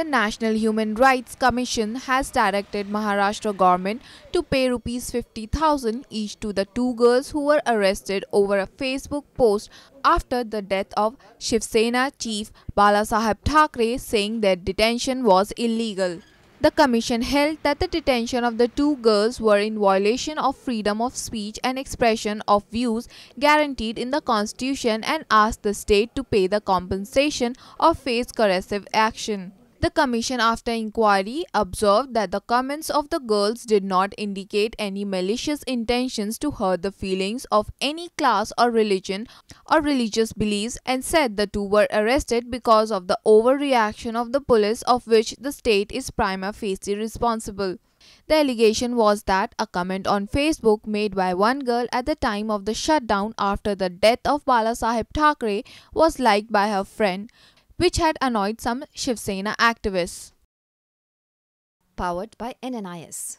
the National Human Rights Commission has directed Maharashtra government to pay rupees 50,000 each to the two girls who were arrested over a Facebook post after the death of Shiv Sena chief Balasaheb Thakre saying their detention was illegal. The commission held that the detention of the two girls were in violation of freedom of speech and expression of views guaranteed in the constitution and asked the state to pay the compensation or face corrective action. The commission after inquiry observed that the comments of the girls did not indicate any malicious intentions to hurt the feelings of any class or religion or religious beliefs and said the two were arrested because of the overreaction of the police of which the state is prima facie responsible. The allegation was that a comment on Facebook made by one girl at the time of the shutdown after the death of Bala Sahib was liked by her friend which had annoyed some Shiv Sena activists. Powered by NNIS.